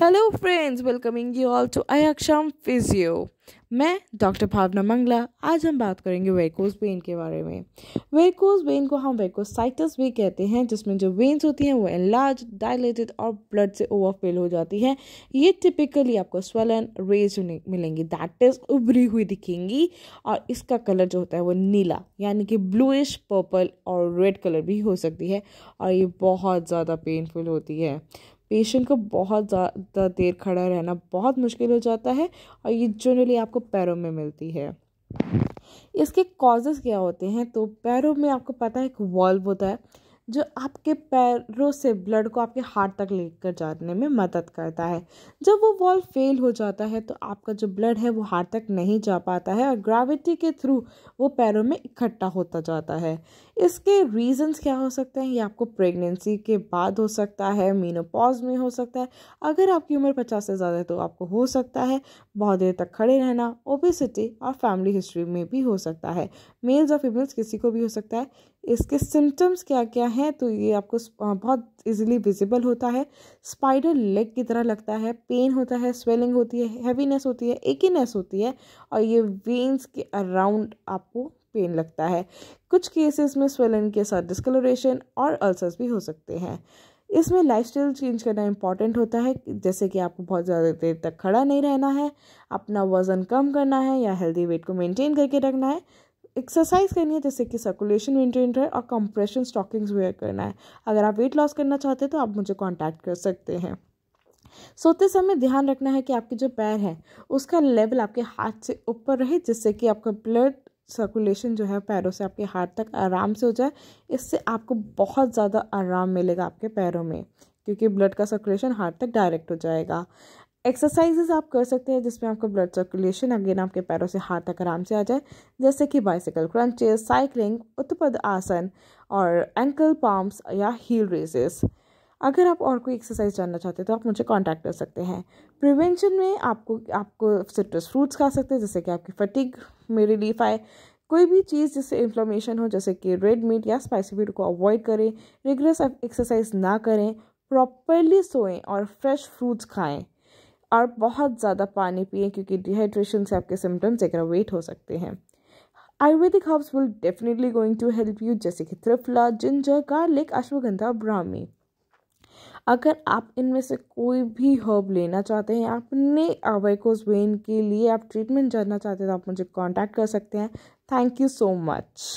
hello friends welcoming you all to Ayaksham physio मैं doctor Bhavna Mangla आज हम बात करेंगे वेकोस वेन के बारे में वेकोस वेन को हम वेकोसाइटस भी कहते हैं जिसमें जो वेन्स होती हैं वो एनलार्ज डायलेटेड और ब्लड से ओवरफिल हो जाती हैं ये टिपिकली आपको स्वलन रेज मिलेंगी दैट इज उभरी हुई दिखेंगी और इसका कलर जो होता है वो नीला यानी कि ब्लूइश पर्पल और रेड कलर भी हो सकती है और ये बहुत ज़्यादा पेनफुल होती है पेशेंट को बहुत ज़्यादा देर खड़ा रहना बहुत मुश्किल हो जाता है और ये जनरली आपको पैरों में मिलती है इसके कॉजेज़ क्या होते हैं तो पैरों में आपको पता है एक वॉल्व होता है जो आपके पैरों से ब्लड को आपके हार्ट तक लेकर जाने में मदद करता है जब वो वॉल फेल हो जाता है तो आपका जो ब्लड है वो हार्ट तक नहीं जा पाता है और ग्रेविटी के थ्रू वो पैरों में इकट्ठा होता जाता है इसके रीजंस क्या हो सकते हैं ये आपको प्रेगनेंसी के बाद हो सकता है मीनोपॉज में हो सकता है अगर आपकी उम्र पचास से ज़्यादा है तो आपको हो सकता है बहुत देर तक खड़े रहना ओबेसिटी और फैमिली हिस्ट्री में भी हो सकता है मेल्स और फीमेल्स किसी को भी हो सकता है इसके सिम्टम्स क्या क्या हैं तो ये आपको बहुत इजीली विजिबल होता है स्पाइडर लेग की तरह लगता है पेन होता है स्वेलिंग होती है हैवीनेस होती है एकीनेस होती है और ये वेन्स के अराउंड आपको पेन लगता है कुछ केसेस में स्वेलिंग के साथ डिस्कलोरेशन और अल्सर्स भी हो सकते हैं इसमें लाइफस्टाइल चेंज करना इम्पॉर्टेंट होता है जैसे कि आपको बहुत ज़्यादा देर तक खड़ा नहीं रहना है अपना वज़न कम करना है या हेल्दी वेट को मेंटेन करके रखना है एक्सरसाइज करनी है जैसे कि सर्कुलेशन मेंटेन रहे और कंप्रेशन स्टॉकिंग्स वेयर करना है अगर आप वेट लॉस करना चाहते हैं तो आप मुझे कॉन्टैक्ट कर सकते हैं सोते समय ध्यान रखना है कि आपके जो पैर है उसका लेवल आपके हाथ से ऊपर रहे जिससे कि आपका ब्लड सर्कुलेशन जो है पैरों से आपके हाथ तक आराम से हो जाए इससे आपको बहुत ज़्यादा आराम मिलेगा आपके पैरों में क्योंकि ब्लड का सर्कुलेशन हार्ट तक डायरेक्ट हो जाएगा एक्सरसाइजेज आप कर सकते हैं जिसमें आपका ब्लड सर्कुलेशन अगेन आपके पैरों से हाथ तक आराम से आ जाए जैसे कि बाइसिकल क्रंचेस साइकिलिंग उत्पद आसन और एंकल पाम्स या हील रेजेस अगर आप और कोई एक्सरसाइज जानना चाहते हैं तो आप मुझे कांटेक्ट कर सकते हैं प्रिवेंशन में आपको आपको सिट्रस फ्रूट्स खा सकते हैं जैसे कि आपकी फटिक में रिलीफ आए कोई भी चीज़ जिससे इन्फ्लामेशन हो जैसे कि रेड मीट या स्पाइसी मीट को अवॉइड करें रेगुलर एक्सरसाइज ना करें प्रॉपरली सोएं और फ्रेश फ्रूट्स खाएं और बहुत ज़्यादा पानी पिए क्योंकि डिहाइड्रेशन से आपके सिम्टम्स एग्रावेट हो सकते हैं Ayurvedic herbs will definitely going to help you जैसे कि त्रिफला जिंजर गार्लिक अश्वगंधा ब्राह्मी अगर आप इनमें से कोई भी हर्ब लेना चाहते हैं अपने अवैकोस वेन के लिए आप ट्रीटमेंट जानना चाहते हैं तो आप मुझे कांटेक्ट कर सकते हैं थैंक यू सो मच